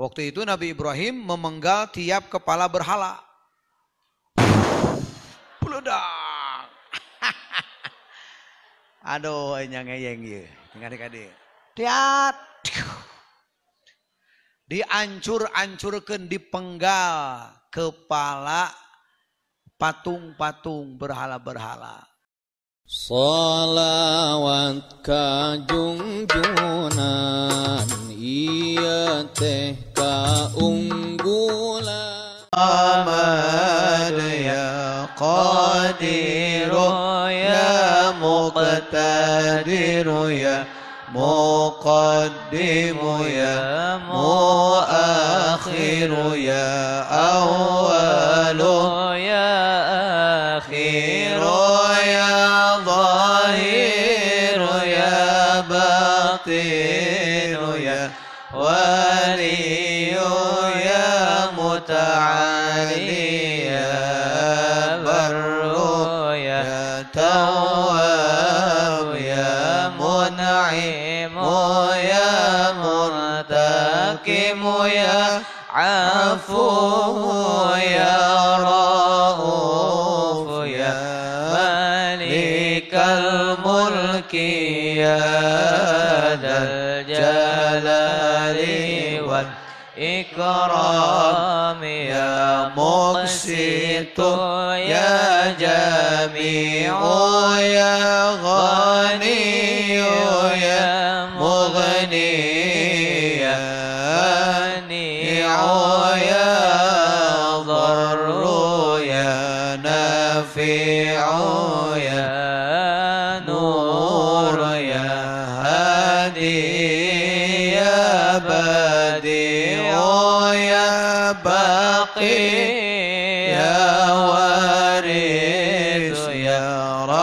Waktu itu Nabi Ibrahim memenggal tiap kepala berhala. Peledak. Aduh, yang ngeyeng ya. Dengar-dengar Tiat. Diancur-ancurkan, dipenggal kepala patung-patung berhala-berhala. Salawat kajung junan ذريته يا قادر يا مقتدر يا مقدم يا مؤخر يا أول الكرام يا مقسط يا جميع يا غني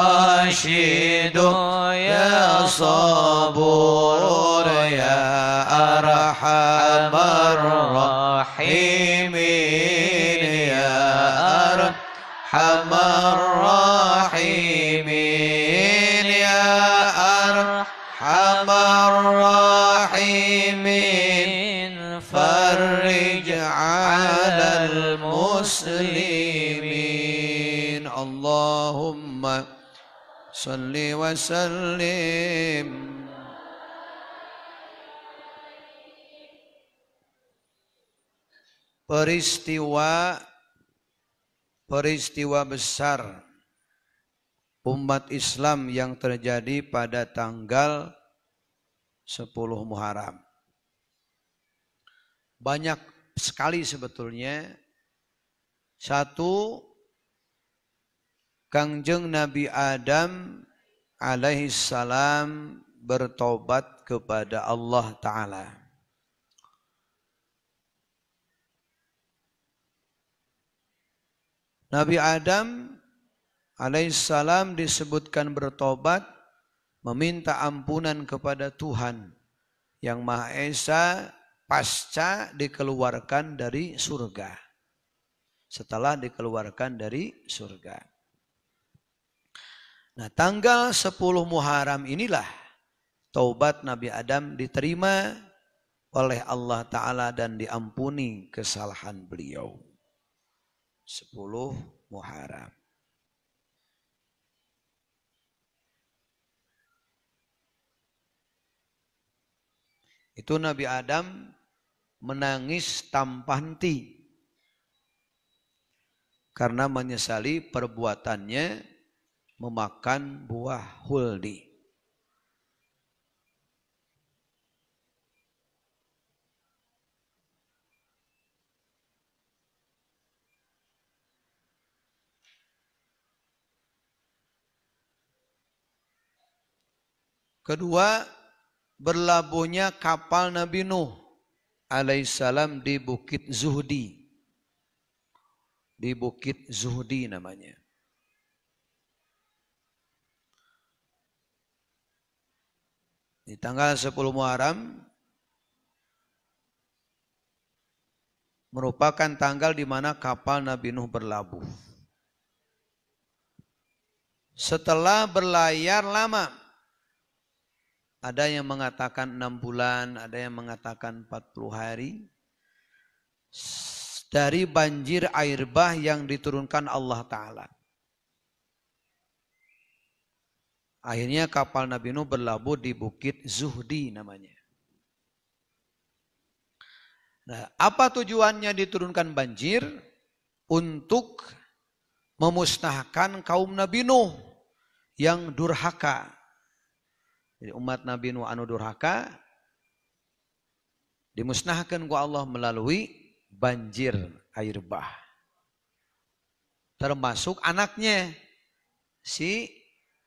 راشد يا صبور صل وسلم peristiwa peristiwa besar umat Islam yang terjadi pada tanggal 10 Muharram. Banyak sekali sebetulnya. Satu, Kangjeng Nabi Adam alaihi salam bertobat kepada Allah Ta'ala. Nabi Adam alaihissalam disebutkan bertobat meminta ampunan kepada Tuhan yang Maha Esa pasca dikeluarkan dari surga. Setelah dikeluarkan dari surga. Nah tanggal 10 Muharram inilah taubat Nabi Adam diterima oleh Allah Ta'ala dan diampuni kesalahan beliau. 10 Muharram. Itu Nabi Adam menangis tanpa henti karena menyesali perbuatannya memakan buah huldi. Kedua, berlabuhnya kapal Nabi Nuh alaihissalam di Bukit Zuhdi. Di Bukit Zuhdi namanya. Di tanggal 10 Muharram merupakan tanggal di mana kapal Nabi Nuh berlabuh. Setelah berlayar lama, ada yang mengatakan enam bulan, ada yang mengatakan 40 hari. Dari banjir air bah yang diturunkan Allah Ta'ala. Akhirnya kapal Nabi Nuh berlabuh di Bukit Zuhdi namanya. Nah, apa tujuannya diturunkan banjir? Untuk memusnahkan kaum Nabi Nuh yang durhaka. Jadi umat Nabi Nuh anu durhaka dimusnahkan ku Allah melalui banjir air bah. Termasuk anaknya si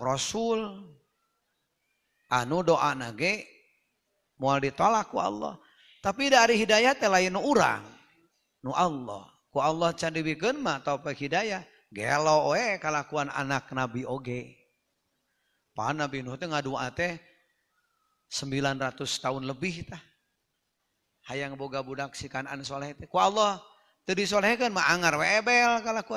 rasul anu doa nage mual ditolakku Allah tapi dari Hidayah lain urang Nu Allah ku Allah candi gema atau Hidayah gelo ka anak nabi Oge panbi 900 tahun lebih ta hayang boga-budaksikan ansholehku Allah disolehkan magar webel kalau ku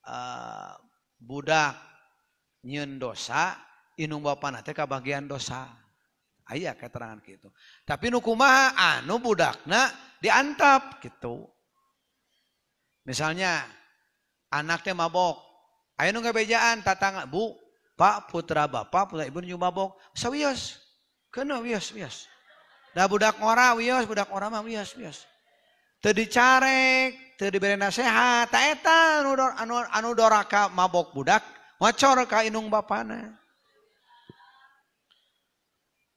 Eh, budak nyen dosa inung bapak teh kabagian dosa ayah keterangan gitu tapi nukuma anu budak nak diantap gitu misalnya anaknya mabok ayo nu bejaan tatang bu pak putra bapak putra ibu nu mabok sawios kena wios wios nah budak ora wios budak ora mah wios wios tadi dicarek diberi nasehat taeta anu, anu, anu doraka mabok budak ngocor ka inung bapana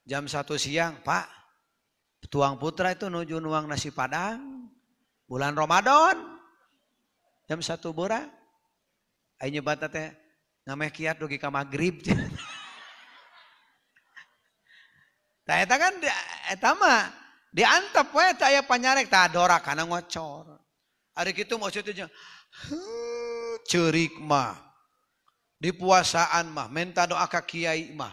jam satu siang pak tuang putra itu nuju nuang nasi padang bulan Ramadan jam satu bora ayo nyebat teh ngameh kiat dugi ka magrib Tak eta kan eta mah diantep weh teh ya panyarek tah dora karena ngocor. Hari itu maksudnya cerik mah. Di puasaan mah, minta doa ke kiai mah.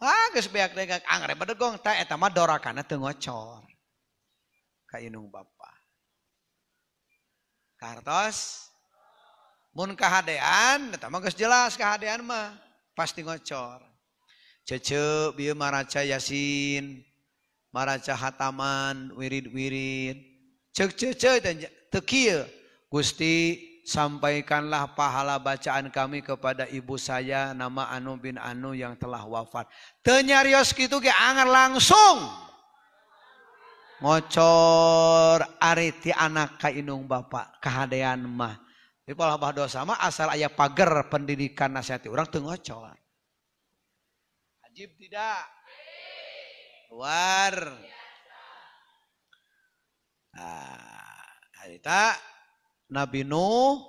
Ah, geus beak dengak angre bedegong ta eta mah dorakana teu ngocor. Ka inung bapa. Kartos mun kahadean eta mah geus jelas kahadean mah pasti ngocor. Cece bieu maraca yasin, maraca hataman, wirid-wirid cek cek cek dan tekir. Gusti sampaikanlah pahala bacaan kami kepada ibu saya nama Anu bin Anu yang telah wafat. Tenyarios gitu ke angar langsung. Ngocor ariti anak kainung bapak kehadian mah. Di pola dosa mah asal ayah pagar pendidikan nasihati orang teu ngocor. Ajib tidak. Luar. Nah, kita Nabi Nuh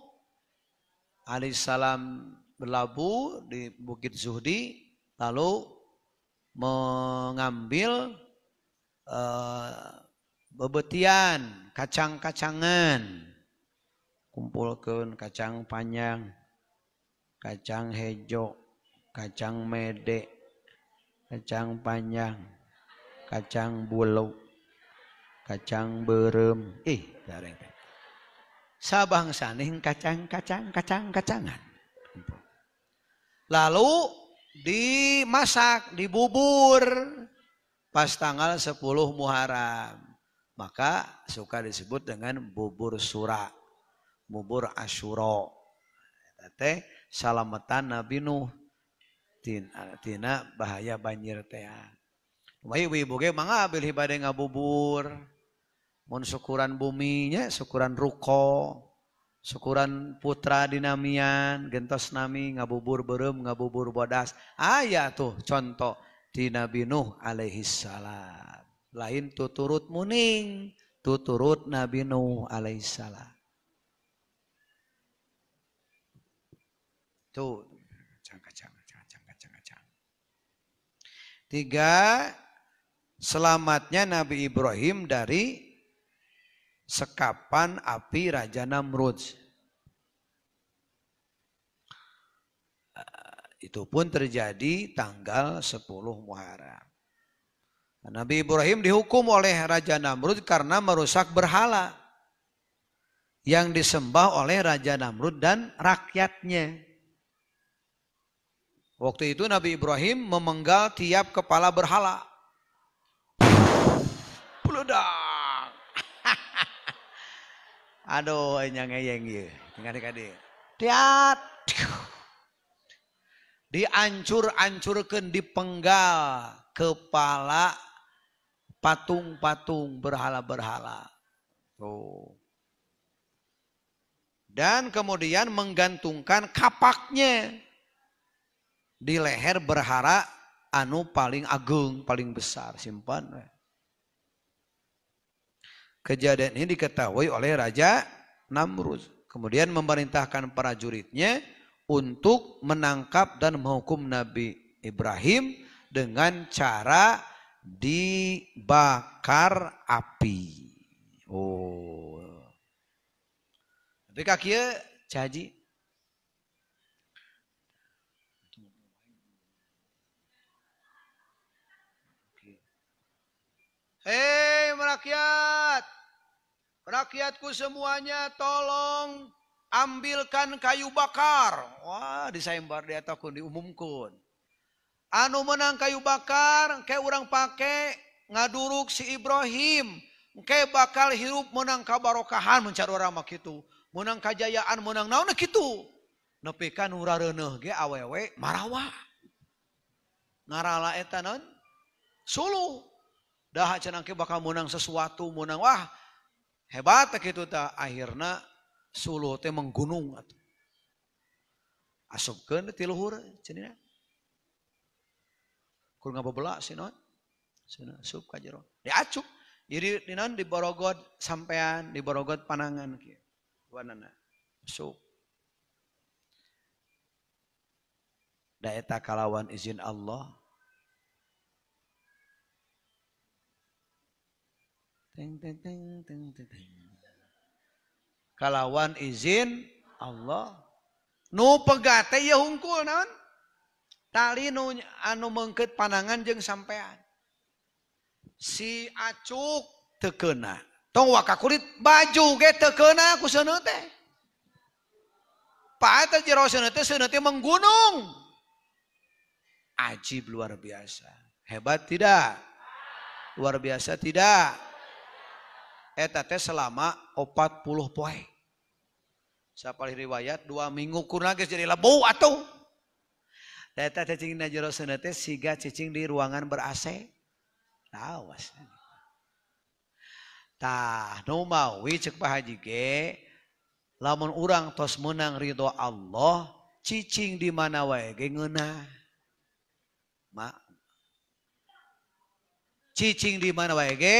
alaihissalam berlabuh di Bukit Zuhdi lalu mengambil uh, bebetian, kacang-kacangan. Kumpulkan kacang panjang, kacang hejo kacang mede, kacang panjang, kacang buluk kacang berrem sabangsaning kacang-kacang kacangkacangan lalu dimasak dibubur pas tanggal 10 Muharm maka suka disebut dengan bubur surak mubur asyurometan Nabi Nu eh, bahaya Bannyibil iba bubur Mun syukuran buminya, syukuran ruko, syukuran putra dinamian, gentos nami ngabubur berem, ngabubur bodas. Ayah tuh contoh di Nabi Nuh alaihi salam. Lain tuturut muning, tuturut Nabi Nuh alaihi salam. Tuh, Tiga, selamatnya Nabi Ibrahim dari sekapan api Raja Namrud. Eh, itu pun terjadi tanggal 10 Muharram. Nabi Ibrahim dihukum oleh Raja Namrud karena merusak berhala yang disembah oleh Raja Namrud dan rakyatnya. Waktu itu Nabi Ibrahim memenggal tiap kepala berhala. Peledak Aduh, yang ngeyeng ya. Ngadi-ngadi. Iya. Tiat. Diancur-ancurkan, dipenggal kepala patung-patung berhala-berhala. Tuh. Dan kemudian menggantungkan kapaknya di leher berhara anu paling agung, paling besar. Simpan. Kejadian ini diketahui oleh Raja Namrud. Kemudian memerintahkan para juridnya untuk menangkap dan menghukum Nabi Ibrahim dengan cara dibakar api. Oh. Tapi Kia, caji. Hei merakyat. rakyatku semuanya tolong ambilkan kayu bakar Wah disainbar diata diumumkun anu menang kayu bakar ke urang pakai ngaduruk si Ibrahimke bakal hirup menang kau barokhan mencari ramak itu menang kajjayaan menang na gitu nepi kan ren ga awewe marawa nga suangke bakal menang sesuatu menang wah hebat gitu ta akhirnya suluh teh menggunung atuh asupkeun ti luhur cenah kur ngababela sinon cenah sup ka jero diacup jadi dinon di borogod sampean di borogod panangan kieu wanana asup daeta kalawan izin Allah Teng, teng, teng, teng, teng. Kalawan izin Allah. Nu pegate ya hungkul naon? Tali nu anu mengket panangan jeng sampean. Si acuk tekena. Tong waka kulit baju ge tekena ku seuneu teh. Pa jero seuneu teh menggunung. Ajib luar biasa. Hebat tidak? Luar biasa tidak? eta teh selama 40 poe. lihat riwayat dua minggu kurang geus jadi lebu atau. Eta teh cicing na jero seuneu siga cicing di ruangan ber-AC. Lawas. Tah, nu mawi cek Pak Haji ge lamun urang tos menang ridho Allah, cicing di mana wae ge ngeuna. Mak. Cicing di mana wae ge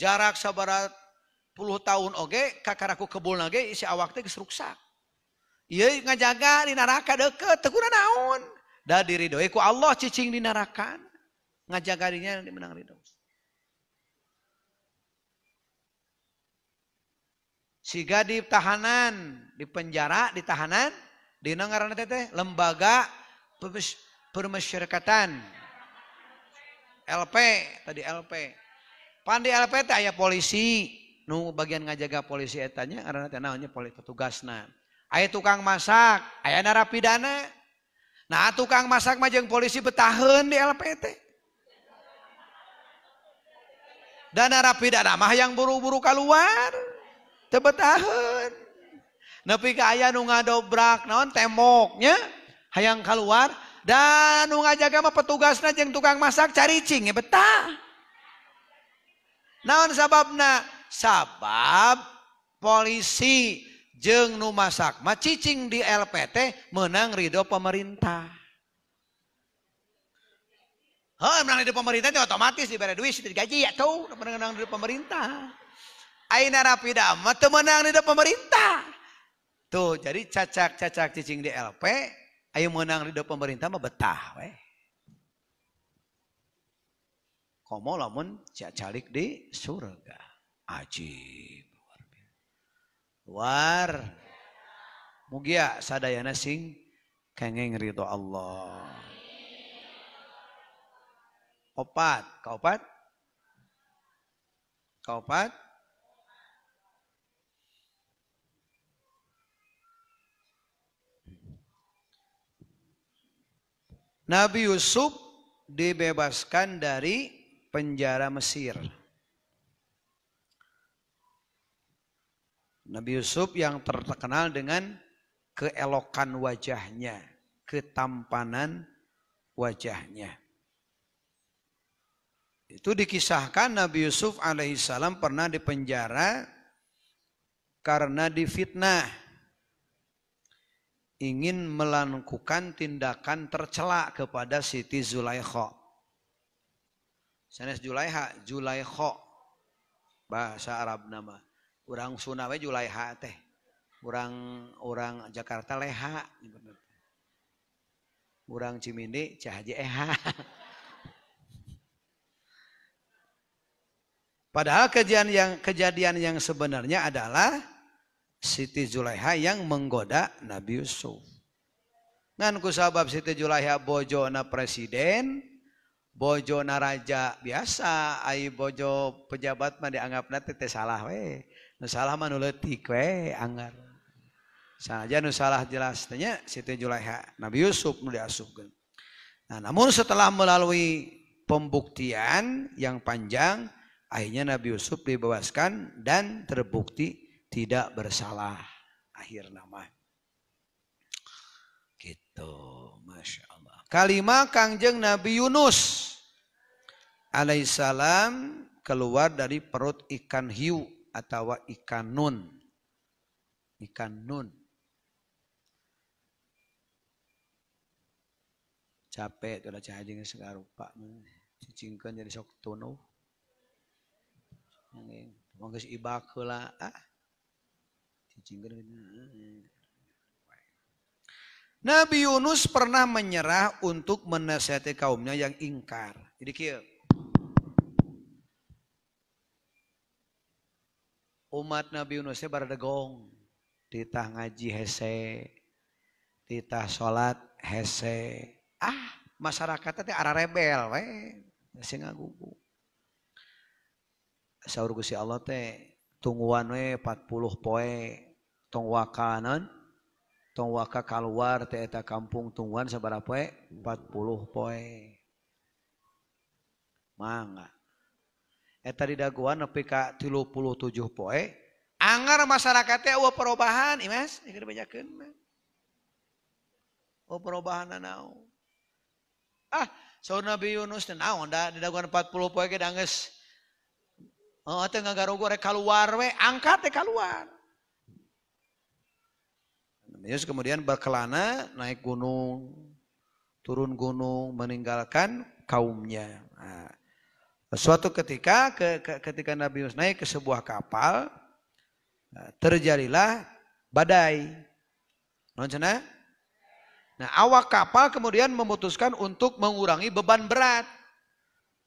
jarak sabarat puluh tahun oke kakak aku kebul nage isi awak teh rusak iya ngajaga di neraka deket teguran naon da diri doi ku Allah cicing di neraka ngajaga dirinya di menang ridho siga di tahanan di penjara di tahanan di negara teteh lembaga permasyarakatan LP tadi LP Pandi LPT ayah polisi. Nu bagian ngajaga polisi etanya karena tenangnya polisi petugasna. Ayah tukang masak, ayah narapidana. Nah tukang masak majeng polisi betahan di LPT. Dan narapidana mah yang buru-buru keluar. Tebetahan. Nepi ke ayah nu ngadobrak naon temoknya. Hayang keluar. Dan nu ngajaga mah petugasna jeng tukang masak cari cing, ya betah. Naon sababna? Sabab polisi jeng numasak mah cicing di LPT menang ridho pemerintah. Heh, menang ridho pemerintah itu otomatis diberi duit situ gaji ya tuh menang menang ridho pemerintah. Aina rapida mah menang ridho pemerintah. Tuh, jadi cacak-cacak cicing di LP ayo menang ridho pemerintah mah betah weh. Komo lamun cak calik di surga. Ajib. Luar. Luar. Mugia ya sadayana sing kengeng ridho Allah. Opat. Kaopat? Kaopat? Nabi Yusuf dibebaskan dari penjara Mesir. Nabi Yusuf yang terkenal dengan keelokan wajahnya, ketampanan wajahnya. Itu dikisahkan Nabi Yusuf alaihissalam pernah dipenjara karena difitnah. Ingin melakukan tindakan tercela kepada Siti Zulaikha. Sanes Julaiha, Julaiho. Bahasa Arab nama. Orang Sunda we Julaiha teh. Orang orang Jakarta Leha. Orang Cimindi Cahaji Eha. Padahal kejadian yang kejadian yang sebenarnya adalah Siti Julaiha yang menggoda Nabi Yusuf. Ngan kusabab Siti Zulaiha bojona presiden, bojo naraja biasa ayo bojo pejabat mah dianggap nanti teh salah we nu salah mah nu leutik we anggar saja nu salah jelas tanya Siti Julaiha Nabi Yusuf nu diasupkeun nah namun setelah melalui pembuktian yang panjang akhirnya Nabi Yusuf dibebaskan dan terbukti tidak bersalah akhir nama gitu Masya Allah kalimah Kangjeng Nabi Yunus alaihissalam keluar dari perut ikan hiu atau ikan nun. Ikan nun. Capek tuh lah segar, rupa. Cicingkan jadi sok tunuh. kasih ibak lah. Ah. Cicingkan eh. Nabi Yunus pernah menyerah untuk menasihati kaumnya yang ingkar. Jadi kia, umat Nabi Yunusgong titah ngaji he titah salat hese ah masyarakat tadi arahbel Allahtung 40kananng keluar kampung than seberapo 40 poi manat eta eh, di daguan nepi ka 37 poe anggar masyarakat uwa eueuh perubahan imas kena banyak kena. Uwa perubahan nanau ah so Nabi Yunus nanau naon di daguan 40 poe kita dangeus oh gak garo gue keluar we angkat deh keluar Nabi Yunus kemudian berkelana naik gunung turun gunung meninggalkan kaumnya nah, Suatu ketika ke, ke, ketika Nabi Yunus naik ke sebuah kapal nah, terjadilah badai. Eh? Nah, awak kapal kemudian memutuskan untuk mengurangi beban berat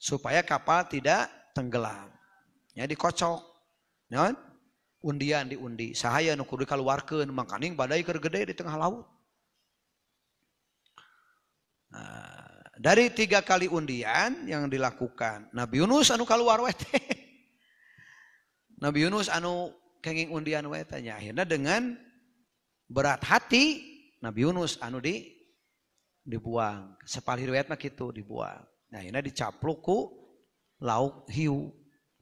supaya kapal tidak tenggelam. Ya dikocok. Non? Undian diundi. Sahaya nukur kudu kaluarkeun mangkaning badai kergede di tengah laut. Nah, dari tiga kali undian yang dilakukan Nabi Yunus anu keluar wete Nabi Yunus anu kenging undian nya akhirnya dengan berat hati Nabi Yunus anu di dibuang sepalih riwayat mah gitu dibuang nah akhirnya dicapluk ku lauk hiu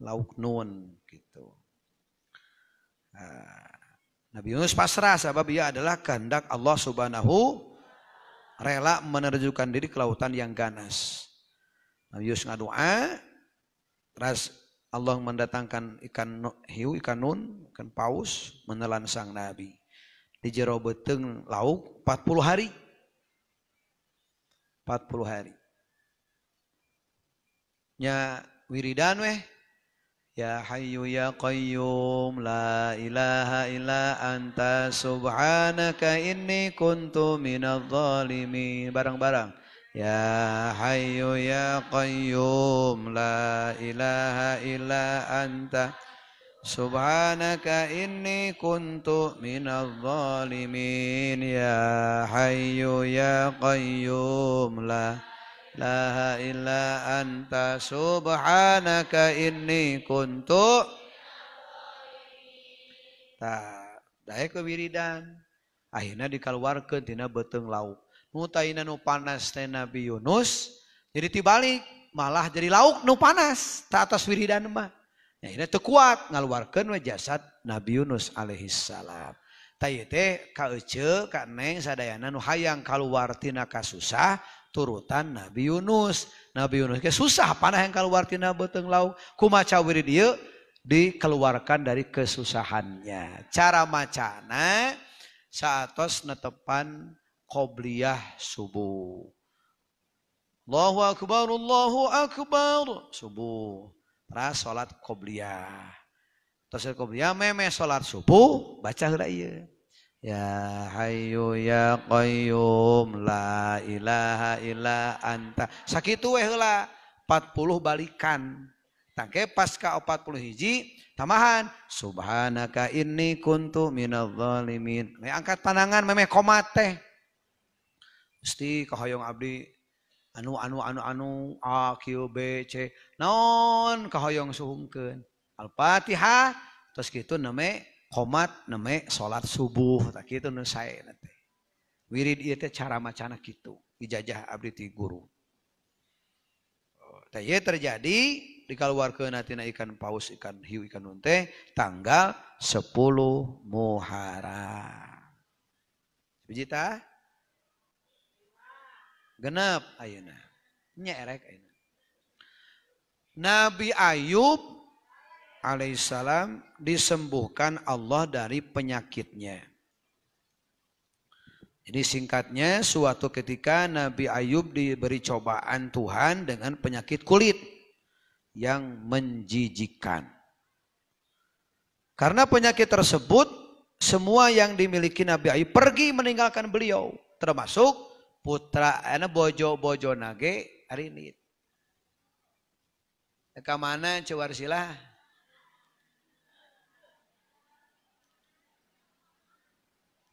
lauk nun gitu nah, Nabi Yunus pasrah sebab ia adalah kehendak Allah Subhanahu rela menerjukan diri ke lautan yang ganas. Nabi Yus ngadua, ah. ras Allah mendatangkan ikan hiu, ikan nun, ikan paus, menelan sang Nabi. Di jero beteng lauk 40 hari. 40 hari. Nya wiridan weh, Ya Hayyu Ya Qayyum La ilaha illa anta subhanaka inni kuntu minadh zalimin Barang-barang Ya Hayyu Ya Qayyum La ilaha illa anta Subhanaka inni kuntu minadh zalimin Ya Hayyu Ya Qayyum La ilaha Laanta subhana ke ini untuk ke wiridan akhirnya dikalwarkentina beteng lauk nu panas nabi Yunus jadi ti balik malah jadi lauk nu panas atas wiridadan tekuat ngalu wa jasad Nabi Yunus Alaihissalamngana nu hayang kalwarti naka susah. turutan Nabi Yunus Nabi Yunus Ke susah panah yang keluar tina beteng lau kumaca wirid dia dikeluarkan dari kesusahannya cara macana saatos netepan Kobliyah subuh Allahu akbar Allahu akbar subuh ras salat kobliyah. terus kobliyah meme solat subuh baca heula ya hay ya koung lailahailaanta sakitlah 40 balikan tangke pasca 40 hiji taahan subhanakah ini kunt Minlimimin angkat panangan meme kom mesti kehoyong abdi anu anu anu anu BC nonyong alpatiha terus itu neme komat neme sholat subuh tak itu nu saya nanti wirid itu teh cara macana gitu dijajah abdi ti guru oh, teh terjadi di keluar ke atina ikan paus ikan hiu ikan nunte tanggal 10 Muharram biji genap, genep ayeuna nya Nabi Ayub alaihissalam disembuhkan Allah dari penyakitnya. Jadi singkatnya suatu ketika Nabi Ayub diberi cobaan Tuhan dengan penyakit kulit yang menjijikan. Karena penyakit tersebut semua yang dimiliki Nabi Ayub pergi meninggalkan beliau termasuk putra ana eh, bojo-bojo nage hari ini. Ke mana silah?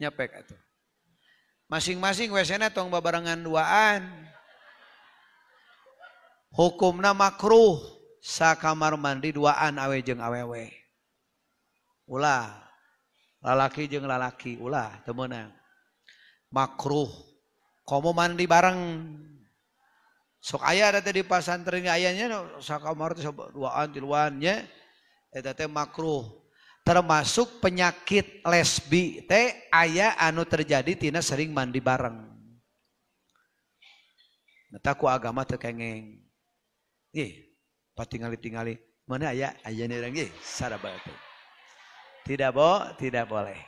nyepek itu Masing-masing WC-na tong babarengan duaan. Hukumna makruh sa kamar mandi duaan awe jeng awewe. Ulah lalaki jeng lalaki ulah teu meunang. Makruh. Komo mandi bareng. Sok aya ada tadi di pasantren ayahnya sa kamar duaan tiluan nya. Eta teh makruh termasuk penyakit lesbi teh ayah anu terjadi tina sering mandi bareng nah, ku agama terkengeng ih patingali tingali mana ayah aya nih orang ih tidak bo tidak boleh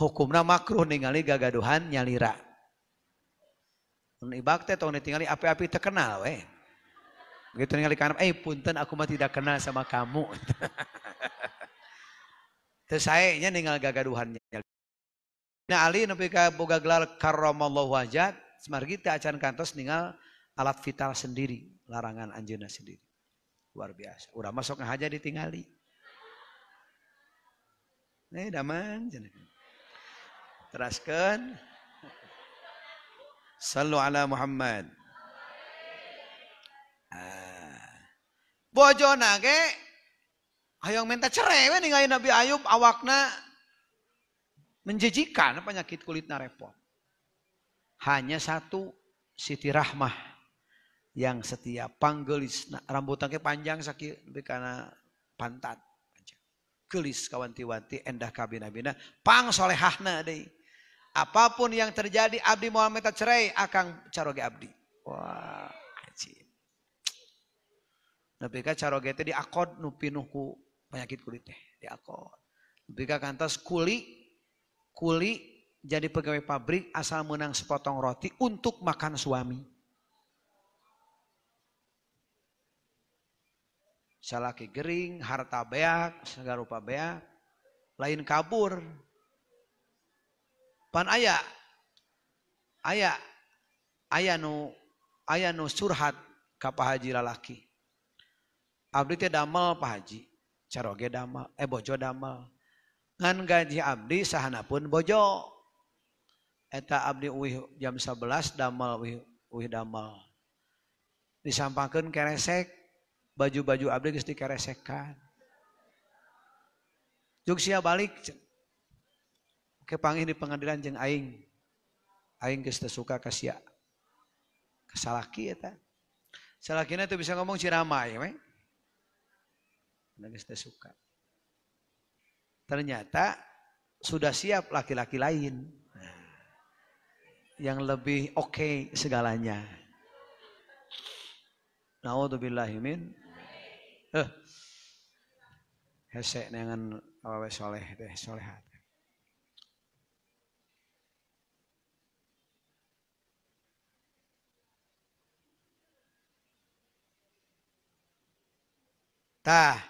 hukumna makruh ningali gagaduhan nyalira ibak teh tong ningali, api-api terkenal weh gitu ningali karena eh punten aku mah tidak kenal sama kamu Teu nya ninggal gagaduhannya. nya. Nah Ali nepi ka boga gelar karamallah wajah semargi kita acan kantos ninggal alat vital sendiri, larangan anjeunna sendiri. Luar biasa. Udah masuk ngahaja ditinggali. Nih eh, daman Teraskan. Sallu ala Muhammad. Ah. Bojona ge Hayang minta cerai, cerewe ningali Nabi Ayub awakna menjijikan penyakit kulitnya repot. Hanya satu Siti Rahmah yang setia panggelis nah, rambutnya panjang sakit lebih karena pantat gelis kawanti-wanti endah kabina-bina pang solehahna deh. Apapun yang terjadi abdi Muhammad minta cerai akan caroge abdi. Wah, ajib. Nabi kan caroge itu diakod nu penyakit kulit teh diakon Bika kantas kuli kuli jadi pegawai pabrik asal menang sepotong roti untuk makan suami. Salaki gering, harta beak, segala rupa beak, lain kabur. Pan ayah, ayah, ayah nu, ayah nu surhat ke Pak Haji lalaki. Abdi teh damel Pak Haji caroge damel eh bojo damel ngan gaji abdi sahana pun bojo eta abdi uih jam 11 damel uih, uih damel disampahkan keresek baju-baju abdi geus keresekan jug sia balik kepangih di pengadilan jeng aing aing geus suka kasia sia kesalaki eta salakina teu bisa ngomong ciramai we Nangis suka. Ternyata sudah siap laki-laki lain. Yang lebih oke okay segalanya. Naudzubillahimin. Eh. Hesek dengan awawe soleh deh solehat. Tah,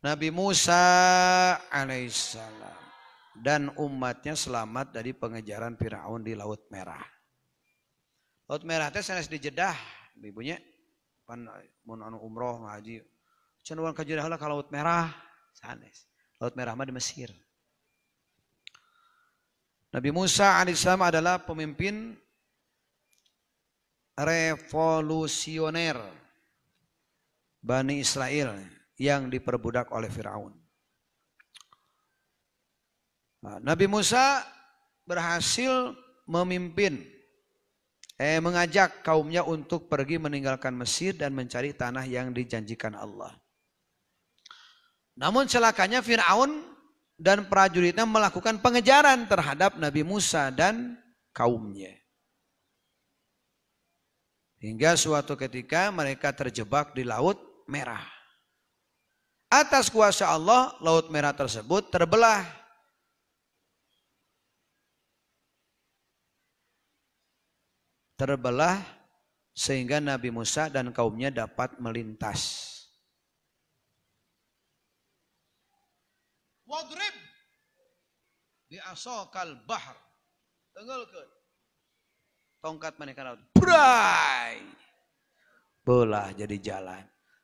Nabi Musa alaihissalam dan umatnya selamat dari pengejaran Firaun di Laut Merah. Laut Merah teh sanes di Jeddah, ibunya pan mun anu umroh ngaji. Cenduan ka Jeddah lah kalau Laut Merah sanes. Laut Merah mah di Mesir. Nabi Musa alaihissalam adalah pemimpin revolusioner Bani Israel yang diperbudak oleh Firaun. Nah, Nabi Musa berhasil memimpin eh mengajak kaumnya untuk pergi meninggalkan Mesir dan mencari tanah yang dijanjikan Allah. Namun celakanya Firaun dan prajuritnya melakukan pengejaran terhadap Nabi Musa dan kaumnya. Hingga suatu ketika mereka terjebak di laut merah. Atas kuasa Allah, Laut Merah tersebut terbelah. Terbelah sehingga Nabi Musa dan kaumnya dapat melintas. Wadrib asokal bahar. Tengelkan. Tongkat menekan laut. berai Bola jadi jalan.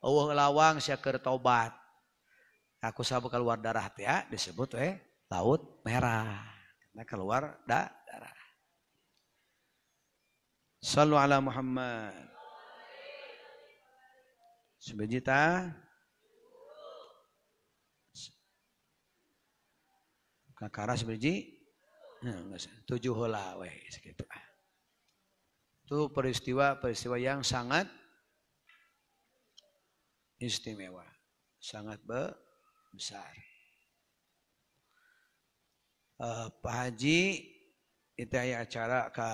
Allah lawang saya taubat. Aku sabu keluar darah ya disebut eh laut merah. Nah keluar da, darah. Sallu ala Muhammad. Sebiji ta. Kakara sebiji. Nah, Tujuh hola weh Itu peristiwa-peristiwa yang sangat istimewa, sangat besar. Uh, eh, Pak Haji itu ada ya acara ke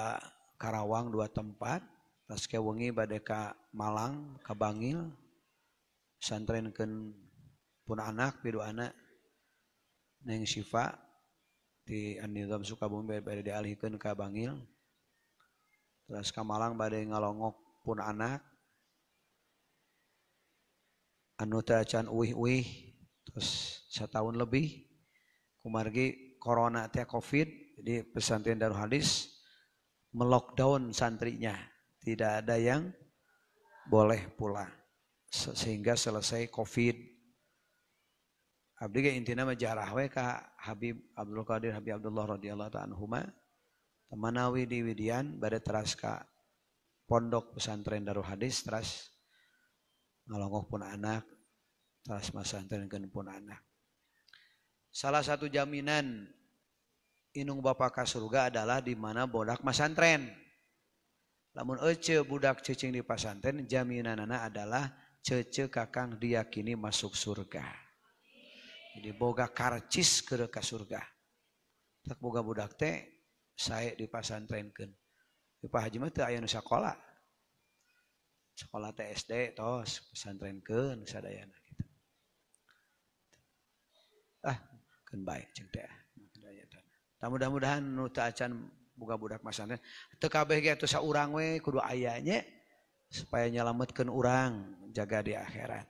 Karawang dua tempat, tas wengi pada ke Malang, ke Bangil, ke pun anak, biru anak, neng Syifa di Nizam Sukabumi pada dialihkan ke Bangil, terus ke Malang pada ngalongok pun anak, anu teh acan uih-uih terus setahun lebih kumargi corona teh covid jadi pesantren Darul Hadis melockdown santrinya tidak ada yang boleh pulang sehingga selesai covid abdi ge intina mah jarah ka Habib Abdul Qadir Habib Abdullah radhiyallahu ta'ala anhuma temanawi di Widian bade teras pondok pesantren Darul Hadis teras ngalongok pun anak teras masantrenkeun pun anak salah satu jaminan inung bapak ke surga adalah di mana bodak masantren Namun ece budak cecing di pasantren jaminan anak adalah cece kakang diyakini masuk surga jadi boga karcis ke ka surga tak boga budak teh saya di pasantrenkeun di Pak Haji mah teu aya kola. sekolah TSD tos pesantren ke wisada ah, mudah-mudahan buka-budakkab ayahnya supaya nyalamet ke urang jaga di akhirat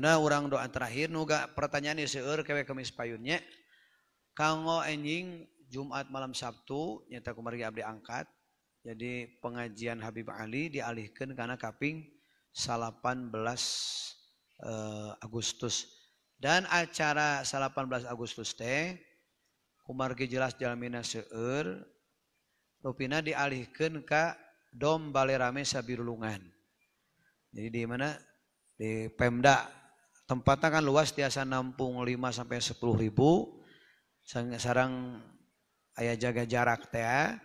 orang-doan terakhir nggak pertanyaan di kewekmis payunnya kamu enjing Jumat malam Sabtu nyataarli angkat Jadi pengajian Habib Ali dialihkan karena kaping 18 eh, Agustus. Dan acara 18 Agustus teh kumargi jelas jalmina seueur rupina dialihkan ke Dom Balerame Sabirulungan. Jadi di mana? Di Pemda. Tempatnya kan luas biasa nampung 5 sampai 10 ribu. Sarang ayah jaga jarak teh.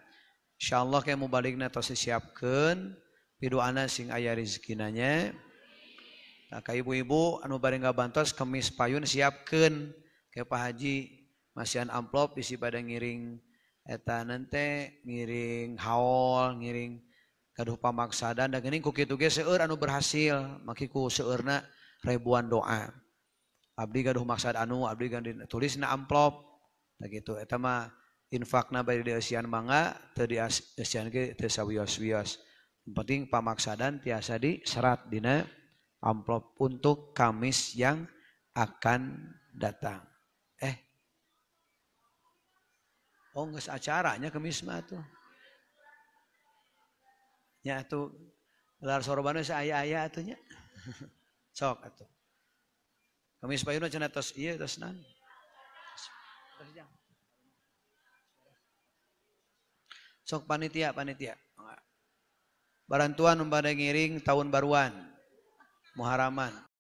ya Allah kamu mau baliknya atau siapkan piana sing aya rezekinnya ibu-ibu anu bareng nggak bantutos kemis payun siapkan kayak pa haji masihan amplop isi padang ngiring etanente ngiring haol ngiring kaduh pamaksa dan dan ku- seu anu berhasil makiku seuurna ribuan doa Abdi kaduh maksad anu Ab gan tulis amplop gitumah infakna bari di asian mangga teu di asian ge teu sawios-wios. penting pamaksadan tiasa di serat dina amplop untuk Kamis yang akan datang. Eh. Oh, geus acaranya Kamis mah tuh. Nya tuh lar sorobana aya-aya atuh nya. Sok atuh. Kamis payuna cenah tos ieu iya, tos nan. Tos jang. Sok panitia, panitia. Barantuan umpara ngiring tahun baruan. Muharaman.